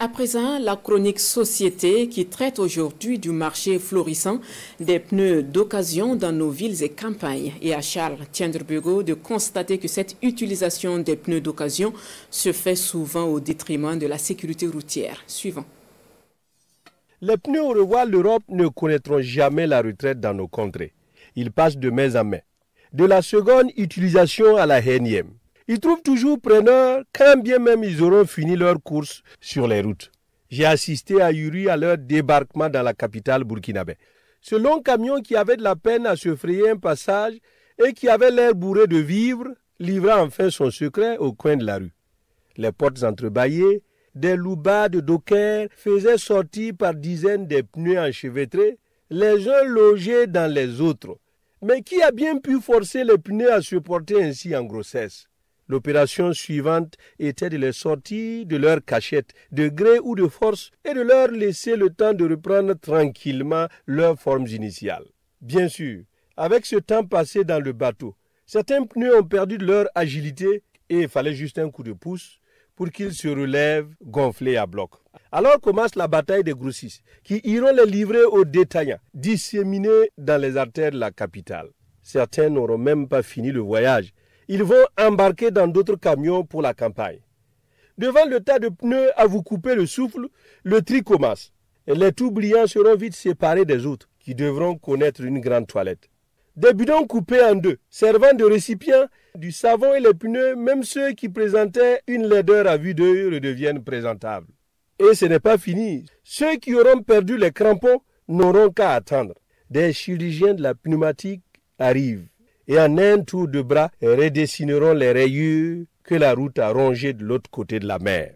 À présent, la chronique Société qui traite aujourd'hui du marché florissant des pneus d'occasion dans nos villes et campagnes. Et à Charles Tiendrebugo de constater que cette utilisation des pneus d'occasion se fait souvent au détriment de la sécurité routière. Suivant. Les pneus au revoir l'Europe ne connaîtront jamais la retraite dans nos contrées. Ils passent de main en main. De la seconde utilisation à la énième. Ils trouvent toujours preneur quand bien même ils auront fini leur course sur les routes. J'ai assisté à Yuri à leur débarquement dans la capitale burkinabé. Ce long camion qui avait de la peine à se frayer un passage et qui avait l'air bourré de vivres livra enfin son secret au coin de la rue. Les portes entrebâillées, des loubas de dockers faisaient sortir par dizaines des pneus enchevêtrés, les uns logés dans les autres. Mais qui a bien pu forcer les pneus à se porter ainsi en grossesse L'opération suivante était de les sortir de leur cachette, de gré ou de force, et de leur laisser le temps de reprendre tranquillement leurs formes initiales. Bien sûr, avec ce temps passé dans le bateau, certains pneus ont perdu de leur agilité et il fallait juste un coup de pouce pour qu'ils se relèvent gonflés à bloc. Alors commence la bataille des grossistes, qui iront les livrer aux détaillants, disséminés dans les artères de la capitale. Certains n'auront même pas fini le voyage ils vont embarquer dans d'autres camions pour la campagne. Devant le tas de pneus à vous couper le souffle, le tri commence. Les tout brillants seront vite séparés des autres, qui devront connaître une grande toilette. Des bidons coupés en deux, servant de récipients, du savon et les pneus, même ceux qui présentaient une laideur à vue d'œil, redeviennent présentables. Et ce n'est pas fini. Ceux qui auront perdu les crampons n'auront qu'à attendre. Des chirurgiens de la pneumatique arrivent et en un tour de bras redessineront les rayures que la route a rongées de l'autre côté de la mer.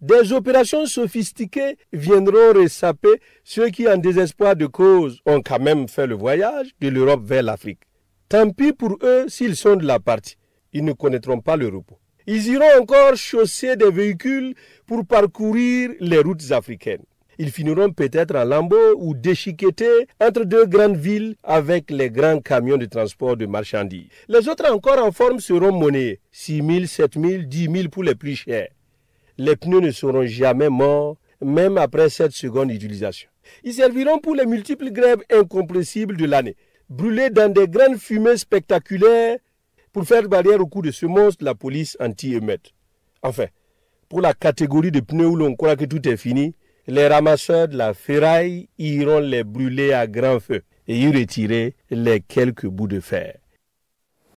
Des opérations sophistiquées viendront ressaper ceux qui, en désespoir de cause, ont quand même fait le voyage de l'Europe vers l'Afrique. Tant pis pour eux s'ils sont de la partie. Ils ne connaîtront pas le repos. Ils iront encore chausser des véhicules pour parcourir les routes africaines. Ils finiront peut-être en lambeaux ou déchiquetés entre deux grandes villes avec les grands camions de transport de marchandises. Les autres encore en forme seront monnayés, 6 000, 7 000, 10 000 pour les plus chers. Les pneus ne seront jamais morts, même après cette seconde utilisation. Ils serviront pour les multiples grèves incompressibles de l'année, brûlés dans des grandes fumées spectaculaires pour faire barrière au coup de ce monstre, la police anti-émette. Enfin, pour la catégorie de pneus où l'on croit que tout est fini, les ramasseurs de la ferraille iront les brûler à grand feu et y retirer les quelques bouts de fer.